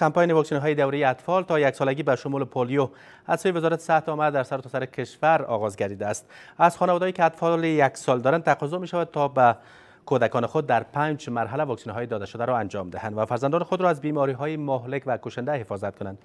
کمپاین واکسن های دوره اطفال تا یک سالگی بر شمول پولیو از سوی وزارت صحت آمد در سرتاسر سر کشور آغاز گردیده است از خانواده که اطفال یک سال دارند تقاضا می شود تا به کودکان خود در پنج مرحله واکسن های داده شده را انجام دهند و فرزندان خود را از بیماری های مهلک و کشنده حفاظت کنند